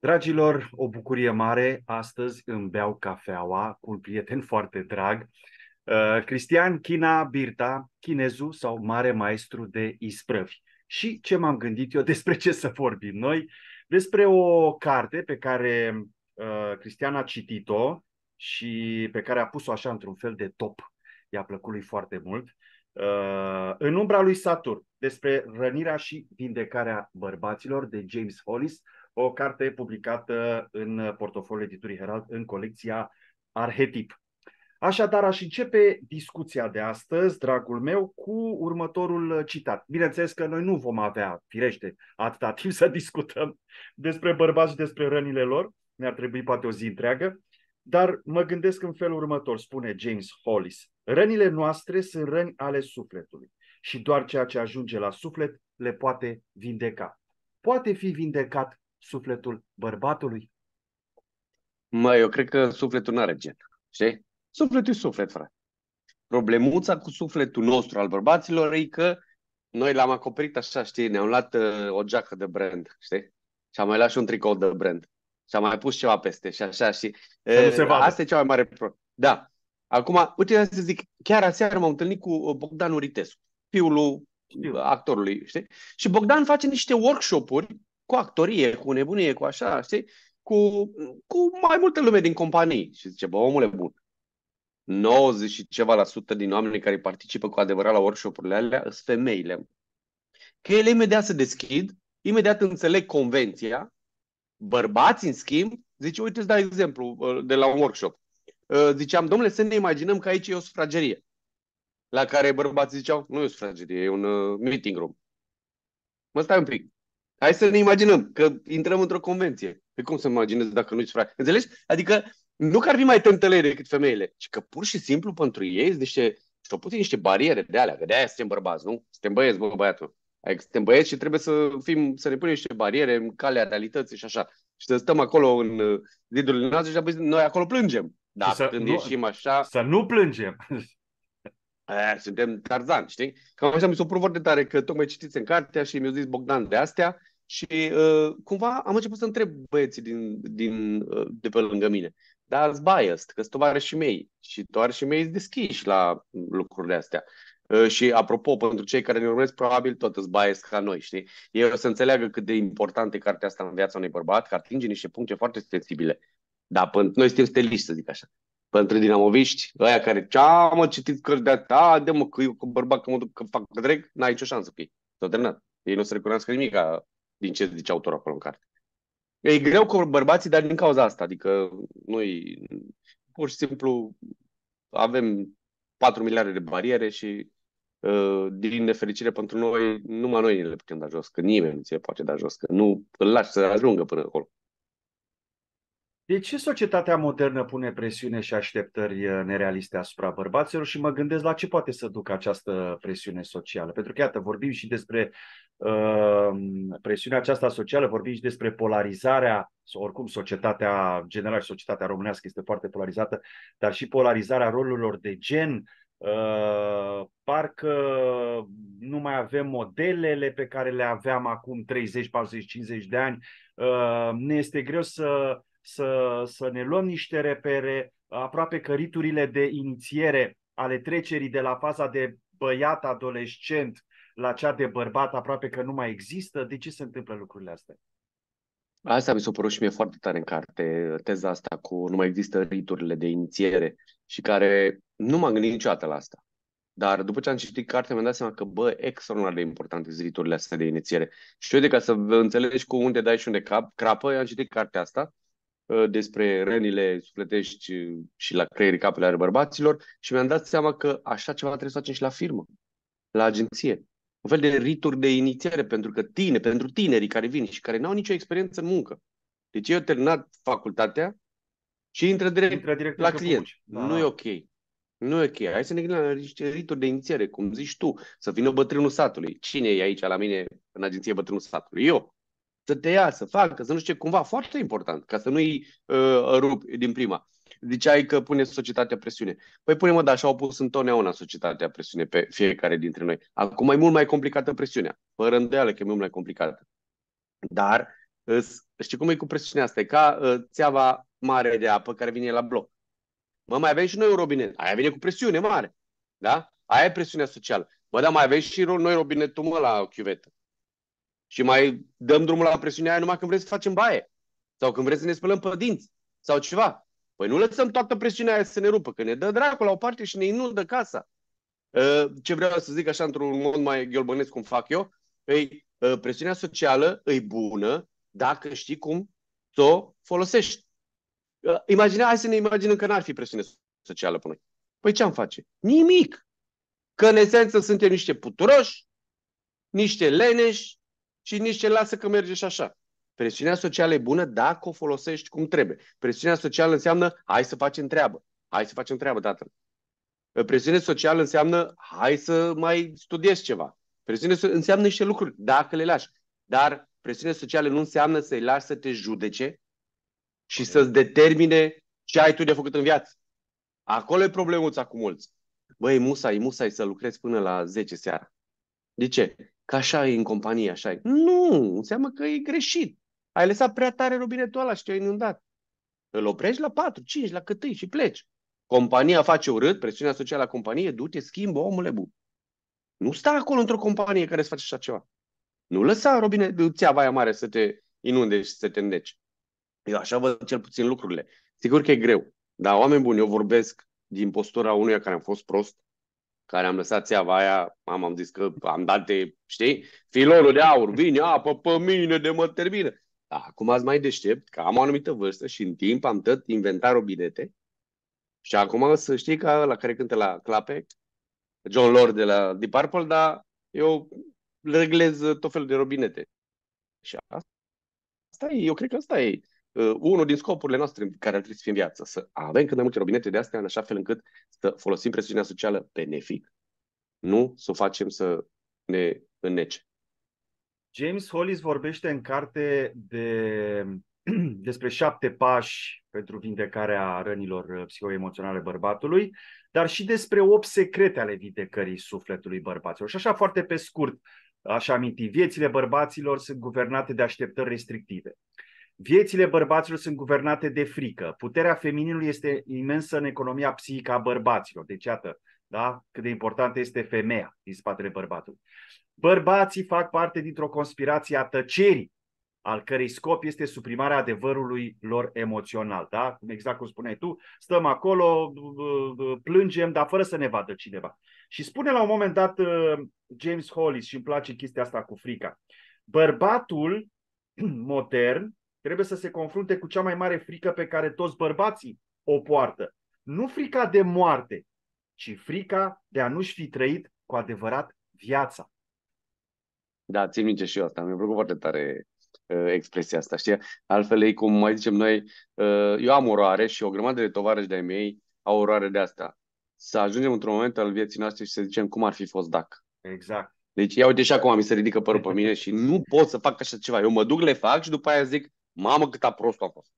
Dragilor, o bucurie mare. Astăzi îmi beau cafeaua cu un prieten foarte drag, uh, Cristian China Birta, chinezu sau mare maestru de isprăvi. Și ce m-am gândit eu despre ce să vorbim noi? Despre o carte pe care uh, Cristian a citit-o și pe care a pus-o așa într-un fel de top. I-a plăcut lui foarte mult. Uh, în umbra lui Saturn, despre rănirea și vindecarea bărbaților de James Hollis – o carte publicată în portofoliul editurii Herald în colecția Arhetip. Așadar, aș începe discuția de astăzi, dragul meu, cu următorul citat. Bineînțeles că noi nu vom avea, firește, atâta timp să discutăm despre bărbați și despre rănile lor, ne-ar trebui poate o zi întreagă, dar mă gândesc în felul următor, spune James Hollis. Rănile noastre sunt răni ale sufletului și doar ceea ce ajunge la suflet le poate vindeca. Poate fi vindecat sufletul bărbatului? Mă, eu cred că sufletul nu are gen. Știi? Sufletul e suflet, frate. Problemuța cu sufletul nostru al bărbaților e că noi l-am acoperit așa, știi, ne-am luat uh, o geacă de brand, știi? Și am mai luat și un tricou de brand. Și am mai pus ceva peste și așa și... Uh, asta e cea mai mare problemă. Da. Acum, uite, să zic, chiar aseară m-am întâlnit cu uh, Bogdan Uritescu, fiul lui Știu. actorului, știi? Și Bogdan face niște workshop-uri cu actorie, cu nebunie, cu așa, știi? Cu, cu mai multe lume din companii. Și zice, bă, omule bun, 90 și ceva la sută din oamenii care participă cu adevărat la workshop-urile alea sunt femeile. Că ele imediat se deschid, imediat înțeleg convenția, bărbați, în schimb, zice, uite, îți dau exemplu uh, de la un workshop. Uh, ziceam, domnule, să ne imaginăm că aici e o sufragerie. La care bărbații ziceau, nu e o sufragerie, e un uh, meeting room. Mă stai un pic. Hai să ne imaginăm că intrăm într-o convenție. Pe cum să imaginez dacă nu-i frate? Înțelegi? Adică nu că ar fi mai tântălei decât femeile, ci că pur și simplu pentru ei sunt niște, sau puțin niște bariere de alea, că de aia suntem bărbați, nu? Suntem băieți, bă, băiatul. Adică suntem băieți și trebuie să, fim, să ne punem niște bariere în calea realității și așa. Și să stăm acolo în zidurile uh, noastre și apoi noi acolo plângem. Da, să când nu, ieșim așa... Să nu plângem! Aia, suntem Tarzan, știi? Cam așa mi s-a o de tare că tocmai citiți în cartea și mi-a zis Bogdan de astea și uh, cumva am început să întreb băieții din, din, uh, de pe lângă mine. Dar ați biased, că sunt și mei. Și și mei sunt deschiși la lucrurile astea. Uh, și apropo, pentru cei care ne urmăresc, probabil tot îți biased ca noi, știi? Ei o să înțeleagă cât de importantă e cartea asta în viața unui bărbat, că atinge niște puncte foarte sensibile. Dar pentru noi suntem steliști, să zic așa. Pentru dinamoviști, ăia care, cea mă citit cărți de ta, de mă, că eu cu bărbat că mă duc că fac drag, n-ai nicio șansă cu ei. terminat. Ei nu se recunoască nimic din ce zice autorul acolo în carte. E greu cu bărbații, dar din cauza asta. Adică noi pur și simplu avem 4 miliarde de bariere și uh, din nefericire pentru noi, numai noi ne le putem da jos, că nimeni nu ți le poate da jos, că nu îl lași să ajungă până acolo. De ce societatea modernă pune presiune și așteptări uh, nerealiste asupra bărbaților și mă gândesc la ce poate să ducă această presiune socială? Pentru că, iată, vorbim și despre uh, presiunea aceasta socială, vorbim și despre polarizarea, oricum societatea generală și societatea românească este foarte polarizată, dar și polarizarea rolurilor de gen, Uh, parcă nu mai avem modelele pe care le aveam acum 30, 40, 50 de ani. Uh, ne este greu să să, să ne luăm niște repere, aproape că riturile de inițiere ale trecerii de la faza de băiat adolescent la cea de bărbat aproape că nu mai există. De ce se întâmplă lucrurile astea? Asta mi s-a părut și mie foarte tare în carte, teza asta cu nu mai există riturile de inițiere și care nu m-am gândit niciodată la asta. Dar după ce am citit cartea, mi-am dat seama că, bă, extraordinar de importante sunt riturile astea de inițiere. Și eu de ca să înțelegi cu unde dai și unde cap, crapă, am citit cartea asta Uh, despre rănile sufletești uh, și la creierii capele ale bărbaților și mi-am dat seama că așa ceva trebuie să facem și la firmă, la agenție. Un fel de rituri de inițiere pentru că tine, pentru tinerii care vin și care n-au nicio experiență în muncă. Deci eu terminat facultatea și intră direct, intră direct la client. Da. Nu e ok. Nu e ok. Hai să ne gândim la niște rituri de inițiere, cum zici tu, să vină bătrânul satului. Cine e aici la mine în agenție bătrânul satului? Eu să te ia, să facă, să nu știu ce, cumva foarte important, ca să nu-i uh, rup din prima. Ziceai că pune societatea presiune. Păi pune mă, dar așa au pus întotdeauna societatea presiune pe fiecare dintre noi. Acum e mult mai complicată presiunea, fără îndeală că e mult mai complicată. Dar știi cum e cu presiunea asta? E ca uh, țeava mare de apă care vine la bloc. Mă, mai avem și noi un robinet. Aia vine cu presiune mare. Da? Aia e presiunea socială. Bă, dar mai avem și noi robinetul mă la chiuvetă. Și mai dăm drumul la presiunea aia numai când vrem să facem baie. Sau când vrem să ne spălăm pe dinți. Sau ceva. Păi nu lăsăm toată presiunea aia să ne rupă, că ne dă dracul la o parte și ne inundă casa. Ă, ce vreau să zic așa într-un mod mai gheolbănesc cum fac eu, ei, păi, ă, presiunea socială e bună dacă știi cum să o folosești. Ă, imagine, hai să ne imaginăm că n-ar fi presiune socială pe noi. Păi ce am face? Nimic! Că în esență suntem niște puturoși, niște leneși, și nici ce lasă că merge și așa. Presiunea socială e bună dacă o folosești cum trebuie. Presiunea socială înseamnă hai să facem treabă. Hai să facem treabă, tatăl. Presiune socială înseamnă hai să mai studiezi ceva. Presiune so- înseamnă niște lucruri, dacă le lași. Dar presiune socială nu înseamnă să-i lași să te judece și să-ți determine ce ai tu de făcut în viață. Acolo e problemuța cu mulți. Băi, musai, musai să lucrezi până la 10 seara. De ce? că așa e în companie, așa e. Nu, înseamnă că e greșit. Ai lăsat prea tare robinetul ăla și te-ai inundat. Îl oprești la 4, 5, la cât și pleci. Compania face urât, presiunea socială a companiei, du-te, schimbă, omule bun. Nu sta acolo într-o companie care să face așa ceva. Nu lăsa robine, țeava aia mare să te inunde și să te îndeci. Eu așa văd cel puțin lucrurile. Sigur că e greu, dar oameni buni, eu vorbesc din postura unuia care am fost prost, care am lăsat țeava aia, am, am zis că am dat de, știi, filorul de aur, vine apă pe mine de mă termină. Dar acum ați mai deștept, că am o anumită vârstă și în timp am tot inventarul binete. Și acum să știi că la care cântă la clape, John Lord de la Deep Purple, dar eu reglez tot felul de robinete. Și asta e, eu cred că asta e uh, unul din scopurile noastre care ar trebui să fie în viață, să avem cât mai multe robinete de astea, în așa fel încât să folosim presiunea socială benefic, nu să o facem să ne înnece. James Hollis vorbește în carte de, despre șapte pași pentru vindecarea rănilor uh, psihoemoționale bărbatului, dar și despre opt secrete ale vindecării sufletului bărbaților. Și așa foarte pe scurt, aș aminti, viețile bărbaților sunt guvernate de așteptări restrictive. Viețile bărbaților sunt guvernate de frică. Puterea femininului este imensă în economia psihică a bărbaților. Deci, iată, da? cât de importantă este femeia din spatele bărbatului. Bărbații fac parte dintr-o conspirație a tăcerii, al cărei scop este suprimarea adevărului lor emoțional. Da? Exact cum spuneai tu, stăm acolo, plângem, dar fără să ne vadă cineva. Și spune la un moment dat uh, James Hollis, și îmi place chestia asta cu frica, bărbatul modern trebuie să se confrunte cu cea mai mare frică pe care toți bărbații o poartă. Nu frica de moarte, ci frica de a nu-și fi trăit cu adevărat viața. Da, țin minte și eu asta. Mi-a plăcut foarte tare uh, expresia asta, știi? Altfel ei, cum mai zicem noi, uh, eu am oroare și o grămadă de tovarăși de-ai mei au oroare de asta. Să ajungem într-un moment al vieții noastre și să zicem cum ar fi fost dacă. Exact. Deci ia uite și acum mi se ridică părul pe mine și nu pot să fac așa ceva. Eu mă duc, le fac și după aia zic, Mamă cât a prost a fost.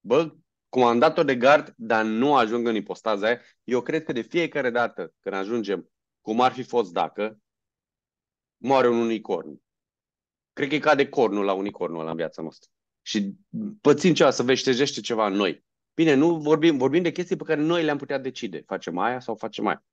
Bă, comandator de gard, dar nu ajung în ipostaza aia. Eu cred că de fiecare dată când ajungem, cum ar fi fost dacă, moare un unicorn. Cred că e cade cornul la unicornul ăla în viața noastră. Și pățin ceva, să veștejește ceva în noi. Bine, nu vorbim, vorbim de chestii pe care noi le-am putea decide. Facem aia sau facem aia.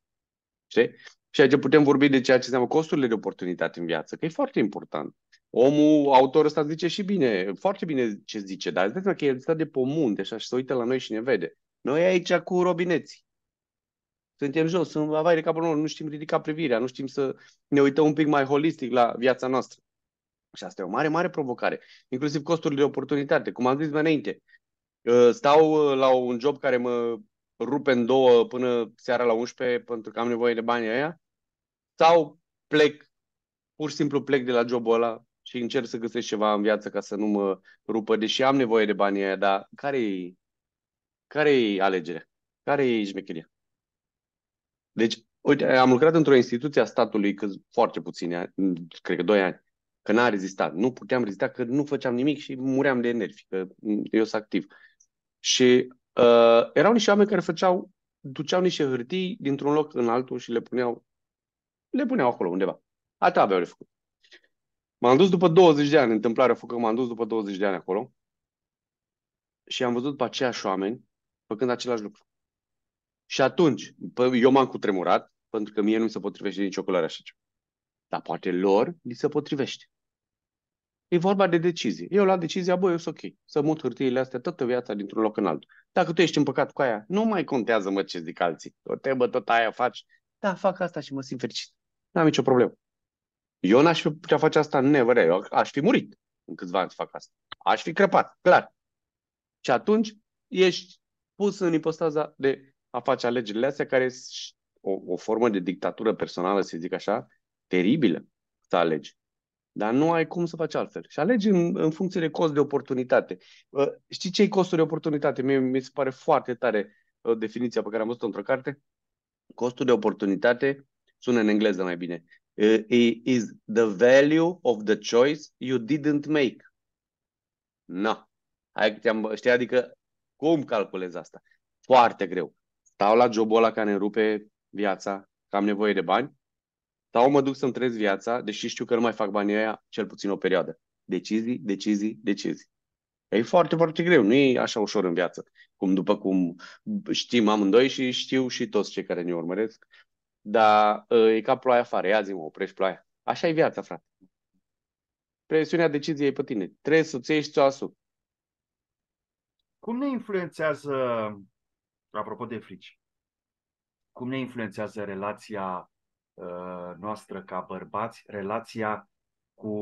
Știi? Și aici putem vorbi de ceea ce înseamnă costurile de oportunitate în viață, că e foarte important. Omul, autorul ăsta zice și bine, foarte bine ce zice, dar îți că el stă de pe munte și se uită la noi și ne vede. Noi aici cu robineți. Suntem jos, sunt avai de capul nostru, nu știm ridica privirea, nu știm să ne uităm un pic mai holistic la viața noastră. Și asta e o mare, mare provocare. Inclusiv costurile de oportunitate. Cum am zis mai înainte, ă, stau ă, la un job care mă rupe în două până seara la 11 pentru că am nevoie de banii aia, sau plec, pur și simplu plec de la jobul ăla și încerc să găsesc ceva în viață ca să nu mă rupă, deși am nevoie de banii aia, dar care e care e alegerea? care e șmecheria? Deci, uite, am lucrat într-o instituție a statului cât foarte puține, cred că doi ani, că n-a rezistat. Nu puteam rezista, că nu făceam nimic și muream de nervi, că eu sunt activ. Și Uh, erau niște oameni care făceau, duceau niște hârtii dintr-un loc în altul și le puneau, le puneau acolo undeva. atât aveau de făcut. M-am dus după 20 de ani, întâmplarea a făcut că m-am dus după 20 de ani acolo și am văzut pe aceiași oameni făcând același lucru. Și atunci, eu m-am cutremurat, pentru că mie nu mi se potrivește nici o culoare așa ceva. Dar poate lor li se potrivește. E vorba de decizie. Eu la decizia, băi, eu sunt ok. Să mut hârtiile astea toată viața dintr-un loc în altul. Dacă tu ești împăcat cu aia, nu mai contează, mă, ce zic alții. O temă, tot aia faci. Da, fac asta și mă simt fericit. N-am nicio problemă. Eu n-aș fi putea face asta never. Eu aș fi murit în câțiva ani să fac asta. Aș fi crăpat, clar. Și atunci ești pus în ipostaza de a face alegerile astea, care o, o formă de dictatură personală, să zic așa, teribilă să alegi. Dar nu ai cum să faci altfel. Și alegi în, în funcție de cost de oportunitate. Ă, știi ce e costul de oportunitate? Mie mi se pare foarte tare ă, definiția pe care am văzut-o într-o carte. Costul de oportunitate, sună în engleză mai bine, ă, is the value of the choice you didn't make. No. Hai știi, adică cum calculezi asta? Foarte greu. Stau la jobul ăla care ne rupe viața, că am nevoie de bani, sau mă duc să-mi trăiesc viața, deși știu că nu mai fac banii aia cel puțin o perioadă. Decizii, decizii, decizii. E foarte, foarte greu, nu e așa ușor în viață. Cum după cum știm amândoi și știu și toți cei care ne urmăresc, dar ă, e ca ploaia afară, ia zi mă, oprești ploaia. Așa e viața, frate. Presiunea deciziei pe tine. Trebuie să-ți ieși țoasul. Cum ne influențează, apropo de frici, cum ne influențează relația Uh, noastră ca bărbați, relația cu,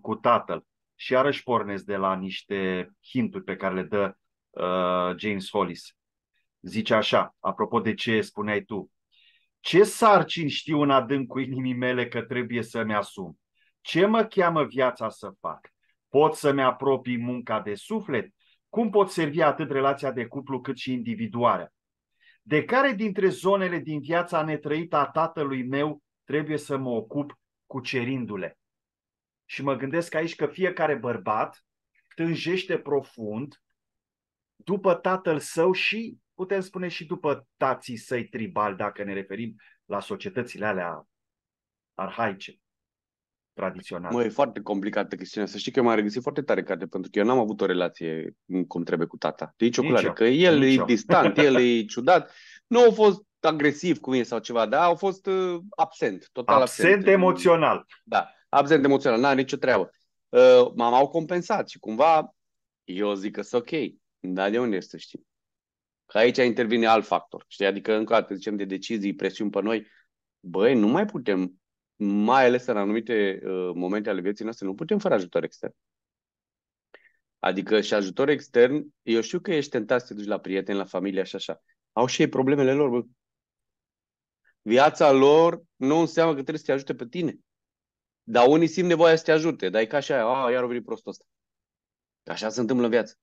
cu tatăl. Și iarăși pornesc de la niște hinturi pe care le dă uh, James Hollis. Zice așa, apropo de ce spuneai tu, ce sarcini știu în adâncul inimii mele că trebuie să-mi asum? Ce mă cheamă viața să fac? Pot să-mi apropii munca de suflet? Cum pot servi atât relația de cuplu cât și individuarea? de care dintre zonele din viața netrăită a tatălui meu trebuie să mă ocup cucerindu-le? Și mă gândesc aici că fiecare bărbat tânjește profund după tatăl său și, putem spune, și după tații săi tribali, dacă ne referim la societățile alea arhaice tradițional. Mă, e foarte complicată chestiunea. Să știi că eu m-am regăsit foarte tare carte, pentru că eu n-am avut o relație cum trebuie cu tata. Deci o clar, că el nicio. e distant, el e ciudat. Nu a fost agresiv cu mine sau ceva, dar au fost uh, absent, total absent. Absent emoțional. Da, absent emoțional, n a nicio treabă. Uh, mama au compensat și cumva eu zic că sunt ok, dar de unde să știm? Că aici intervine alt factor, știi? Adică încă atât zicem de decizii, presiuni pe noi, băi, nu mai putem mai ales în anumite uh, momente ale vieții noastre, nu putem fără ajutor extern. Adică și ajutor extern, eu știu că ești tentat să te duci la prieteni, la familie și așa. Au și ei problemele lor. Bă. Viața lor nu înseamnă că trebuie să te ajute pe tine. Dar unii simt nevoia să te ajute, dar e ca și aia, a, iar o venit prostul ăsta. Așa se întâmplă în viață.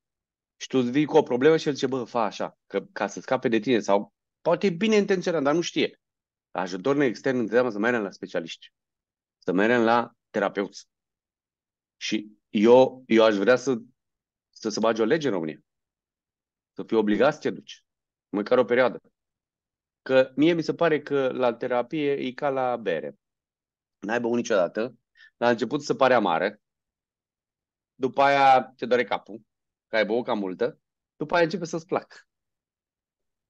Și tu vii cu o problemă și el zice, bă, fa așa, că, ca să scape de tine sau poate e bine intenționat, dar nu știe ajutorul extern înseamnă să mergem la specialiști, să mergem la terapeuți. Și eu, eu aș vrea să, să se bage o lege în România. Să fii obligat să te duci. Măcar o perioadă. Că mie mi se pare că la terapie e ca la bere. N-ai băut niciodată. La început se pare amară. După aia te doare capul. Că ai băut cam multă. După aia începe să-ți placă.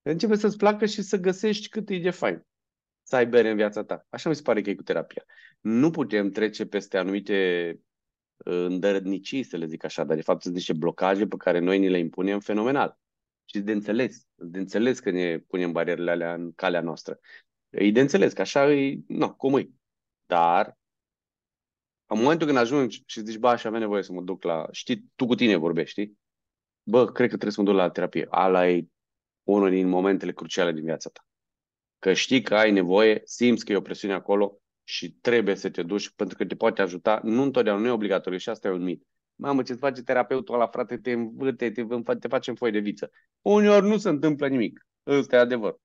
Începe să-ți placă și să găsești cât e de fain să ai bere în viața ta. Așa mi se pare că e cu terapia. Nu putem trece peste anumite uh, îndărădnicii, să le zic așa, dar de fapt sunt niște blocaje pe care noi ni le impunem fenomenal. Și de înțeles, de înțeles că ne punem barierele alea în calea noastră. E de înțeles că așa e, nu, cum e. Dar în momentul când ajungi și zici, bă, așa avea nevoie să mă duc la... Știi, tu cu tine vorbești, știi? Bă, cred că trebuie să mă duc la terapie. Ala e unul din momentele cruciale din viața ta că știi că ai nevoie, simți că e o presiune acolo și trebuie să te duci pentru că te poate ajuta. Nu întotdeauna, nu e obligatoriu și asta e un mit. Mamă, ce-ți face terapeutul la frate, te învârte, te, te face în foi de viță. Uneori nu se întâmplă nimic. Ăsta e adevăr.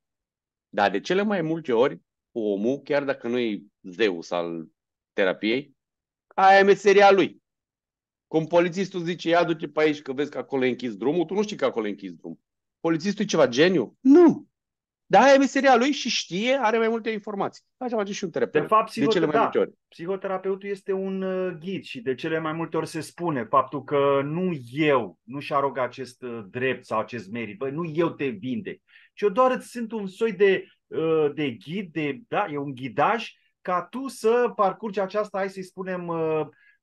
Dar de cele mai multe ori, omul, chiar dacă nu e zeus al terapiei, aia e meseria lui. Cum polițistul zice, ia du-te pe aici că vezi că acolo e închis drumul, tu nu știi că acolo e închis drumul. Polițistul e ceva geniu? Nu. Dar aia e meseria lui și știe, are mai multe informații. Așa face și un terapeut. De fapt, psihotera- de cele mai da, multe ori. psihoterapeutul este un uh, ghid și de cele mai multe ori se spune faptul că nu eu nu-și arog acest uh, drept sau acest merit. Băi, nu eu te vinde. Și eu doar îți sunt un soi de, uh, de ghid, de, da, e un ghidaj ca tu să parcurgi această, hai să-i spunem,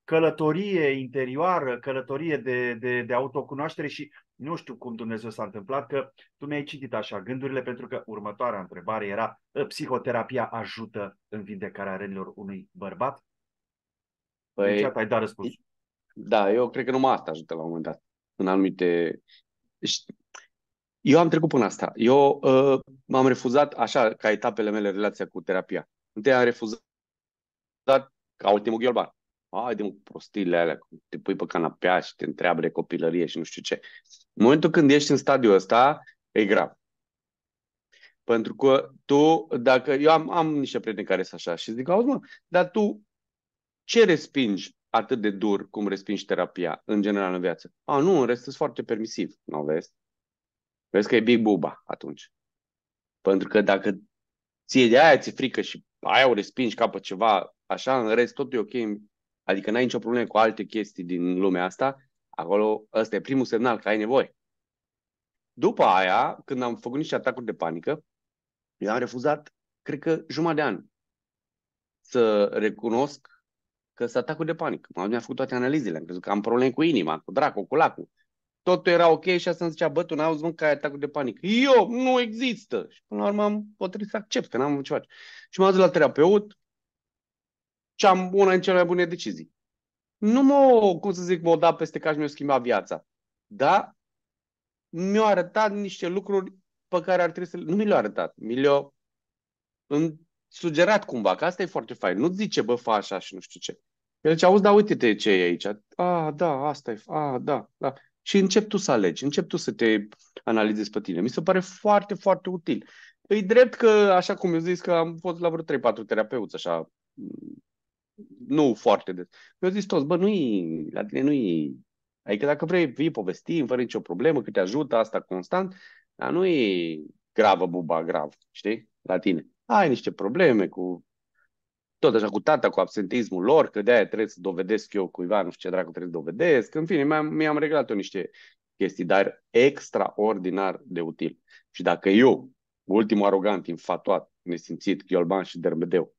călătorie interioară, călătorie de, de, de autocunoaștere și nu știu cum Dumnezeu s-a întâmplat că tu mi-ai citit așa gândurile pentru că următoarea întrebare era ă, psihoterapia ajută în vindecarea rănilor unui bărbat? Păi, deci ai dat răspuns. Da, eu cred că numai asta ajută la un moment dat. În anumite... Eu am trecut până asta. Eu uh, m-am refuzat, așa, ca etapele mele, relația cu terapia. Întâi am refuzat ca ultimul ghiolbar haide cu prostiile alea, te pui pe canapea și te întreabă de copilărie și nu știu ce. În momentul când ești în stadiul ăsta, e grav. Pentru că tu, dacă, eu am, am niște prieteni care sunt așa și zic, auzi mă, dar tu ce respingi atât de dur cum respingi terapia în general în viață? A, nu, în rest sunt foarte permisiv, nu vezi? Vezi că e big buba atunci. Pentru că dacă ție de aia ți frică și aia o respingi ca pe ceva așa, în rest totul e ok, Adică n-ai nicio problemă cu alte chestii din lumea asta, acolo ăsta e primul semnal că ai nevoie. După aia, când am făcut niște atacuri de panică, eu am refuzat, cred că jumătate de an, să recunosc că sunt atacuri de panică. M-am făcut toate analizele, am crezut că am probleme cu inima, cu dracu, cu lacul. Totul era ok și asta îmi zicea, bă, tu n-auzi, mă, că ai atacuri de panică. Eu, nu există! Și până la urmă am potrivit să accept, că n-am ce face. Și m-am dus la terapeut, cea, am una din cele mai bune decizii. Nu mă, cum să zic, mă da peste ca și mi-a schimbat viața. Da? Mi-au arătat niște lucruri pe care ar trebui să le... Nu mi le-au arătat, mi le-au sugerat cumva, că asta e foarte fain. Nu zice, bă, fa așa și nu știu ce. El zice, auzi, da, uite-te ce e aici. A, da, asta e, a, da, da. Și încep tu să alegi, încep tu să te analizezi pe tine. Mi se pare foarte, foarte util. E drept că, așa cum eu zis, că am fost la vreo 3-4 terapeuți, așa, nu foarte des. Eu zis toți, bă, nu-i, la tine nu-i, adică dacă vrei, vii povesti, fără nicio problemă, că te ajută asta constant, dar nu-i gravă buba grav, știi, la tine. Ai niște probleme cu tot așa cu tata, cu absentismul lor, că de-aia trebuie să dovedesc eu cuiva, nu știu ce dracu trebuie să dovedesc. În fine, mi-am, mi-am reglat eu niște chestii, dar extraordinar de util. Și dacă eu, ultimul arogant, infatuat, nesimțit, ghiolban și dermedeu,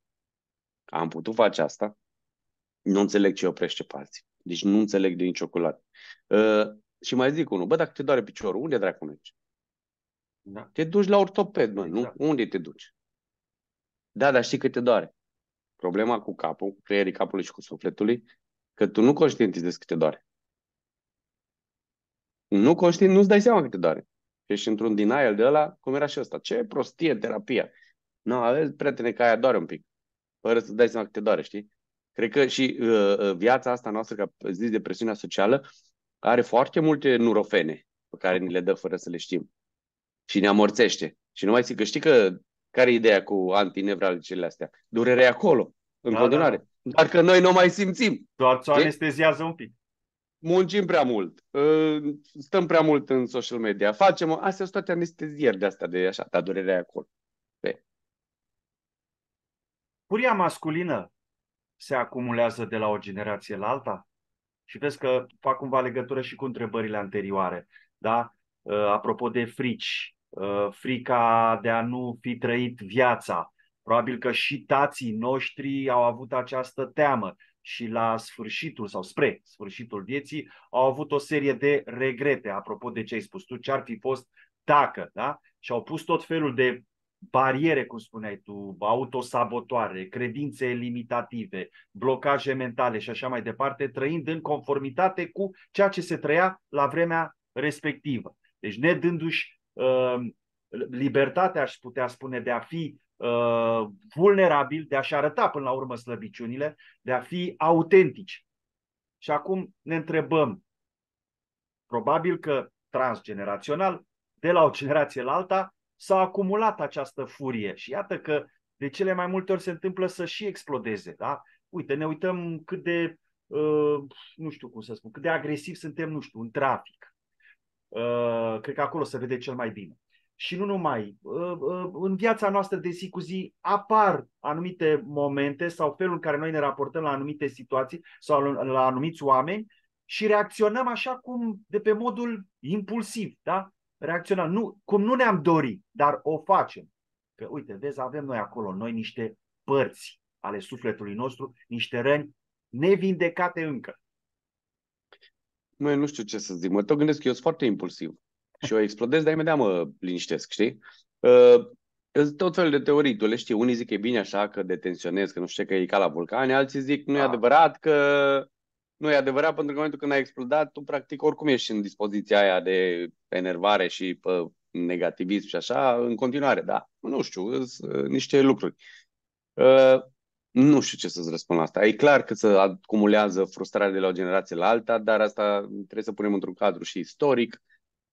am putut face asta? Nu înțeleg ce oprește pe alții. Deci nu înțeleg de nicio culoare. Uh, și mai zic unul, bă, dacă te doare piciorul, unde dracu mergi? Da. Te duci la ortoped, mă, exact. nu? Unde te duci? Da, dar știi că te doare. Problema cu capul, cu creierii capului și cu sufletului, că tu nu conștientizezi că te doare. Nu conștient, nu-ți dai seama că te doare. Ești într-un denial de ăla, cum era și ăsta. Ce prostie terapia. Nu, no, aveți prietene că aia doare un pic fără să dai seama că te doare, știi? Cred că și uh, uh, viața asta noastră, ca zis de presiunea socială, are foarte multe nurofene pe care ni le dă fără să le știm. Și ne amorțește. Și nu mai zic că știi că care e ideea cu antinevralicele astea? Durerea e acolo, în da, continuare. Da. da. Dar că noi nu mai simțim. Doar ce anesteziază un pic. Muncim prea mult, uh, stăm prea mult în social media, facem, astea sunt toate anestezieri de astea, de așa, dar durerea e acolo. Furia masculină se acumulează de la o generație la alta? Și vezi că fac cumva legătură și cu întrebările anterioare. Da? Uh, apropo de frici, uh, frica de a nu fi trăit viața. Probabil că și tații noștri au avut această teamă și la sfârșitul sau spre sfârșitul vieții au avut o serie de regrete. Apropo de ce ai spus tu, ce ar fi fost dacă, da? Și au pus tot felul de bariere, cum spuneai tu, autosabotoare, credințe limitative, blocaje mentale și așa mai departe, trăind în conformitate cu ceea ce se trăia la vremea respectivă. Deci ne dându-și uh, libertatea, aș putea spune, de a fi uh, vulnerabil, de a-și arăta până la urmă slăbiciunile, de a fi autentici. Și acum ne întrebăm, probabil că transgenerațional, de la o generație la alta, s-a acumulat această furie și iată că de cele mai multe ori se întâmplă să și explodeze. Da? Uite, ne uităm cât de, uh, nu știu cum să spun, cât de agresiv suntem, nu știu, în trafic. Uh, cred că acolo se vede cel mai bine. Și nu numai. Uh, uh, în viața noastră de zi cu zi apar anumite momente sau felul în care noi ne raportăm la anumite situații sau la anumiți oameni și reacționăm așa cum de pe modul impulsiv, da? reacționăm, nu, cum nu ne-am dori, dar o facem. Că uite, vezi, avem noi acolo, noi niște părți ale sufletului nostru, niște răni nevindecate încă. Măi, nu știu ce să zic, mă tot gândesc că eu sunt foarte impulsiv și eu explodez, dar imediat mă liniștesc, știi? Uh, tot felul de teorii, tu le știi, unii zic că e bine așa, că detenționez, că nu știu ce, că e ca la vulcani, alții zic nu e da. adevărat, că nu e adevărat pentru că în momentul când ai explodat, tu practic oricum ești în dispoziția aia de enervare și pe negativism și așa, în continuare, da. Nu știu, sunt ă, niște lucruri. Uh, nu știu ce să-ți răspund la asta. E clar că se acumulează frustrarea de la o generație la alta, dar asta trebuie să punem într-un cadru și istoric,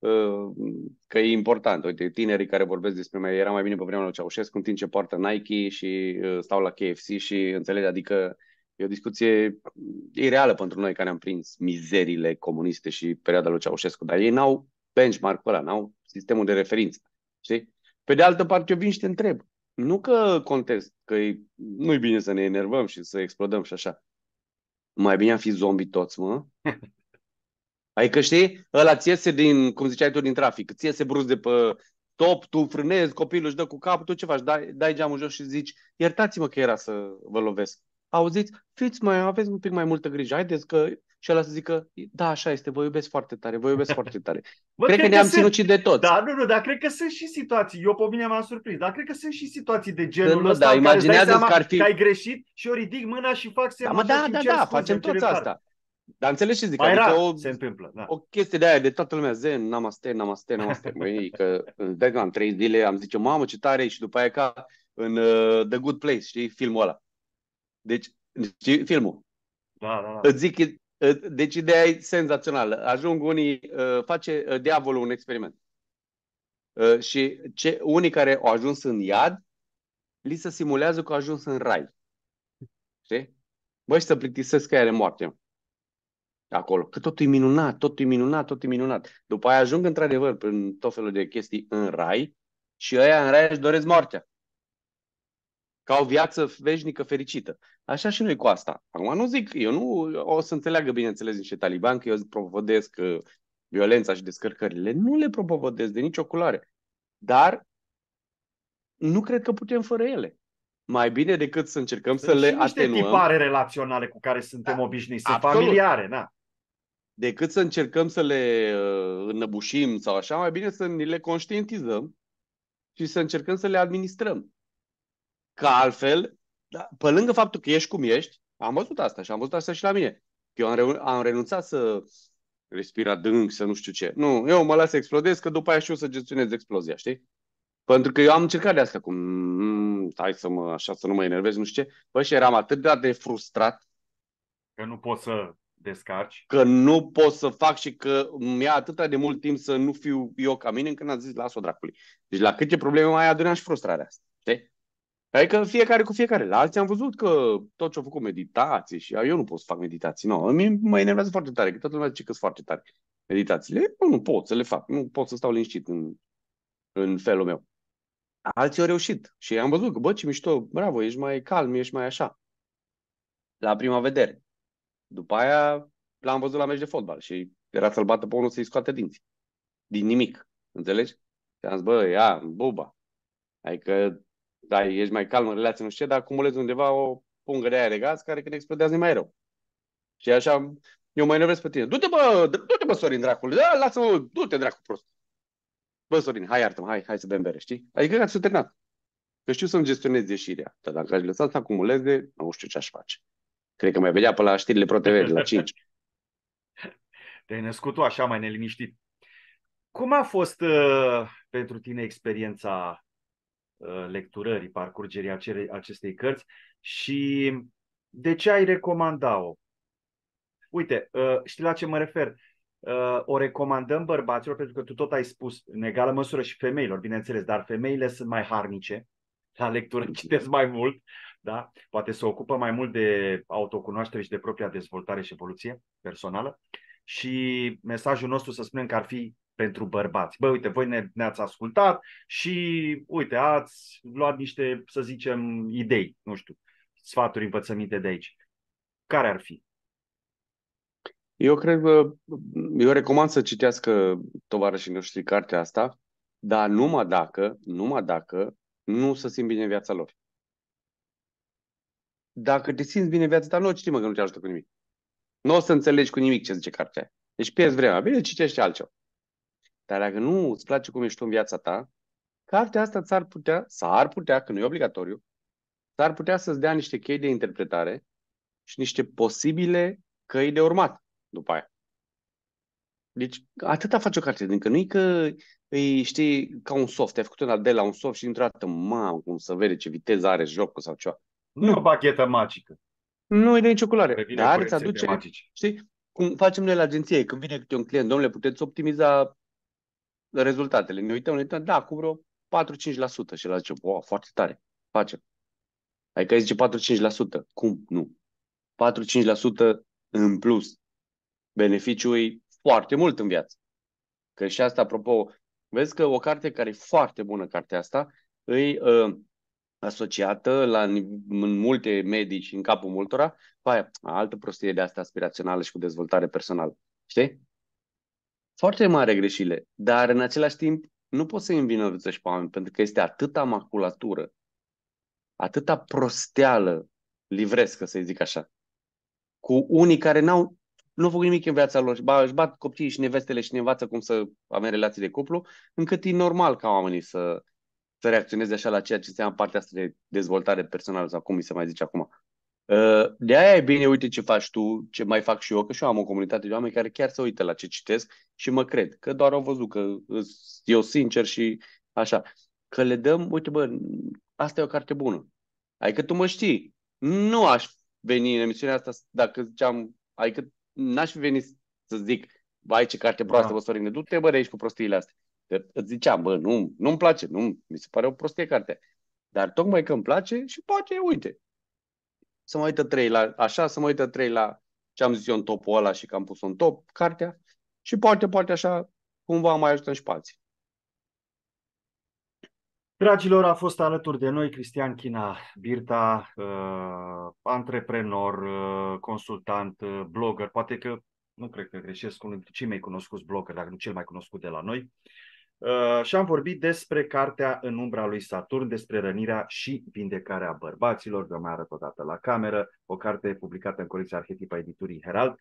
ă, că e important. Uite, tinerii care vorbesc despre mai era mai bine pe vremea lui Ceaușescu, în timp ce poartă Nike și stau la KFC și înțelegi, adică E o discuție ireală pentru noi care am prins mizerile comuniste și perioada lui Ceaușescu, dar ei n-au benchmark-ul ăla, n-au sistemul de referință. Știi? Pe de altă parte, eu vin și te întreb. Nu că contest, că nu-i bine să ne enervăm și să explodăm și așa. Mai bine am fi zombi toți, mă. Adică știi, ăla ți iese din, cum ziceai tu, din trafic, ți iese brusc de pe top, tu frânezi, copilul își dă cu capul, tu ce faci? Dai, dai geamul jos și zici, iertați-mă că era să vă lovesc auziți, fiți mai, aveți un pic mai multă grijă, haideți că și ăla să zică, da, așa este, vă iubesc foarte tare, vă iubesc foarte tare. Bă, cred, cred că ne-am sunt... ținut și de tot. Da, nu, nu, dar cred că sunt și situații, eu pe mine m-am surprins, dar cred că sunt și situații de genul nu, ăsta da, imaginează că, ar fi... că ai greșit și eu ridic mâna și fac da, semnul. Da, da, da, da, facem toți asta. Dar înțelegi ce zic? Mai adică rar, o, se întâmplă, da. o chestie de aia de toată lumea, zen, namaste, namaste, namaste. Măi, că de am trei zile, am zice, mamă, ce tare, și după aia ca în uh, The Good Place, știi, filmul ăla. Deci, știi filmul? Da, da, da. Îți zic, deci ideea e senzațională. Ajung unii, uh, face uh, diavolul un experiment. Uh, și ce, unii care au ajuns în iad, li se simulează că au ajuns în rai. Știi? Băi, și să plictisesc că are moarte. Acolo. Că totul e minunat, totul e minunat, totul e minunat. După aia ajung într-adevăr prin tot felul de chestii în rai și ăia în rai își doresc moartea ca o viață veșnică fericită. Așa și noi cu asta. Acum nu zic, eu nu o să înțeleagă, bineînțeles, niște taliban că eu propovădesc uh, violența și descărcările. Nu le propovădesc de nicio culoare. Dar nu cred că putem fără ele. Mai bine decât să încercăm Sunt să le niște atenuăm. niște tipare relaționale cu care suntem da, obișnuiți, sunt familiare, da. Decât să încercăm să le uh, înăbușim sau așa, mai bine să ni le conștientizăm și să încercăm să le administrăm. Că altfel, da, pe lângă faptul că ești cum ești, am văzut asta și am văzut asta și la mine. Eu am, re- am renunțat să respir adânc, să nu știu ce. Nu, eu mă las să explodez, că după aia și eu să gestionez explozia, știi? Pentru că eu am încercat de asta, cum hai mm, să mă, așa să nu mă enervez, nu știu ce. Păi și eram atât de frustrat. Că nu pot să descarci. Că nu pot să fac și că mi ia atât de mult timp să nu fiu eu ca mine, încât am zis, las-o dracului. Deci la câte probleme mai aduneam și frustrarea asta, știi? Adică fiecare cu fiecare. La alții am văzut că tot ce au făcut meditații și eu nu pot să fac meditații. Nu, no, mă enervează foarte tare, că toată lumea zice că sunt foarte tare meditațiile. Eu nu pot să le fac, nu pot să stau liniștit în, în felul meu. Alții au reușit și am văzut că, bă, ce mișto, bravo, ești mai calm, ești mai așa. La prima vedere. După aia l-am văzut la meci de fotbal și era să-l bată pe unul să-i scoate dinții. Din nimic, înțelegi? Și am zis, bă, ia, buba. Adică da, ești mai calm în relație, nu știu ce, dar acumulezi undeva o pungă de aer de gaz care când explodează e mai rău. Și așa, eu mă enervez pe tine. Du-te, bă, du-te, bă, Sorin, dracule, da, lasă-mă, du-te, dracul prost. Bă, Sorin, hai, iartă hai, hai să bem bere, știi? Adică că s-a terminat. Că știu să-mi gestionez ieșirea, dar dacă aș lăsa să acumuleze, nu știu ce aș face. Cred că mai vedea pe la știrile ProTV de la 5. Te-ai născut tu așa mai neliniștit. Cum a fost uh, pentru tine experiența Uh, lecturării, parcurgerii acestei cărți și de ce ai recomanda-o? Uite, uh, știi la ce mă refer? Uh, o recomandăm bărbaților pentru că tu tot ai spus, în egală măsură și femeilor, bineînțeles, dar femeile sunt mai harnice, la lectură citesc mai mult, da? poate se ocupă mai mult de autocunoaștere și de propria dezvoltare și evoluție personală. Și mesajul nostru, să spunem că ar fi pentru bărbați. Bă, uite, voi ne, ne-ați ascultat și, uite, ați luat niște, să zicem, idei, nu știu, sfaturi, învățăminte de aici. Care ar fi? Eu cred că, eu recomand să citească tovarășii noștri cartea asta, dar numai dacă, numai dacă nu să simt bine viața lor. Dacă te simți bine viața ta, nu o mă că nu te ajută cu nimic. Nu o să înțelegi cu nimic ce zice cartea. Deci pierzi vremea. Bine, citește altceva. Dar dacă nu îți place cum ești tu în viața ta, cartea asta ți-ar putea, s-ar putea, că nu e obligatoriu, s-ar putea să-ți dea niște chei de interpretare și niște posibile căi de urmat după aia. Deci atâta face o carte, adică nu e că îi știi ca un soft, ai făcut un de la un soft și dintr-o dată, mamă, cum să vede ce viteză are jocul sau ceva. Nu, nu. o pachetă magică. Nu e de nicio culoare, dar îți aduce, știi, cum facem noi la agenție, când vine câte un client, domnule, puteți optimiza rezultatele. Ne uităm, ne uităm, da, cu vreo 4-5% și la zice, wow, foarte tare, face. Adică ai zice 4-5%. Cum? Nu. 4-5% în plus. Beneficiul e foarte mult în viață. Că și asta, apropo, vezi că o carte care e foarte bună, cartea asta, e uh, asociată la, în multe medici, în capul multora, cu păi, aia, altă prostie de asta aspirațională și cu dezvoltare personală. Știi? foarte mare greșile, dar în același timp nu poți să-i învinovățești pe oameni, pentru că este atâta maculatură, atâta prosteală livrescă, să zic așa, cu unii care n-au, nu au făcut nimic în viața lor, ba, își bat copiii și nevestele și ne învață cum să avem relații de cuplu, încât e normal ca oamenii să, să reacționeze așa la ceea ce înseamnă partea asta de dezvoltare personală sau cum mi se mai zice acum. Ă, de aia e bine, uite ce faci tu, ce mai fac și eu, că și eu am o comunitate de oameni care chiar se uită la ce citesc și mă cred, că doar au văzut că eu sincer și așa. Că le dăm, uite bă, asta e o carte bună. Adică tu mă știi. Nu aș veni în emisiunea asta dacă ziceam, adică n-aș fi venit să zic, vai ce carte proastă, da. bă, Sorine, du-te bă de aici cu prostiile astea. Că îți ziceam, bă, nu, nu-mi place, nu, mi se pare o prostie carte Dar tocmai că îmi place și poate, uite, să mă uită trei la așa, să mă uită trei la ce am zis eu în topul ăla și că am pus-o în top, cartea, și poate, poate așa, cumva mai ajută în spații. Dragilor, a fost alături de noi Cristian China Birta, uh, antreprenor, uh, consultant, uh, blogger, poate că nu cred că greșesc, unul dintre cei mai cunoscuți blogger, dacă nu cel mai cunoscut de la noi. Uh, și am vorbit despre cartea În umbra lui Saturn, despre rănirea și vindecarea bărbaților. Vă mai arăt o dată la cameră, o carte publicată în colecția Arhetipa Editurii Herald.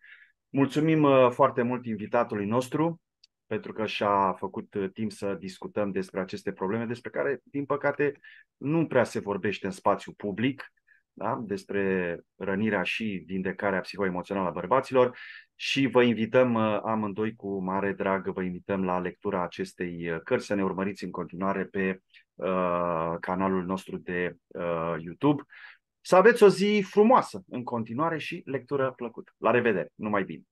Mulțumim uh, foarte mult invitatului nostru pentru că și-a făcut uh, timp să discutăm despre aceste probleme, despre care, din păcate, nu prea se vorbește în spațiu public, da? despre rănirea și vindecarea psihoemoțională a bărbaților și vă invităm uh, amândoi cu mare drag, vă invităm la lectura acestei uh, cărți, să ne urmăriți în continuare pe uh, canalul nostru de uh, YouTube. Să aveți o zi frumoasă în continuare și lectură plăcută. La revedere! Numai bine!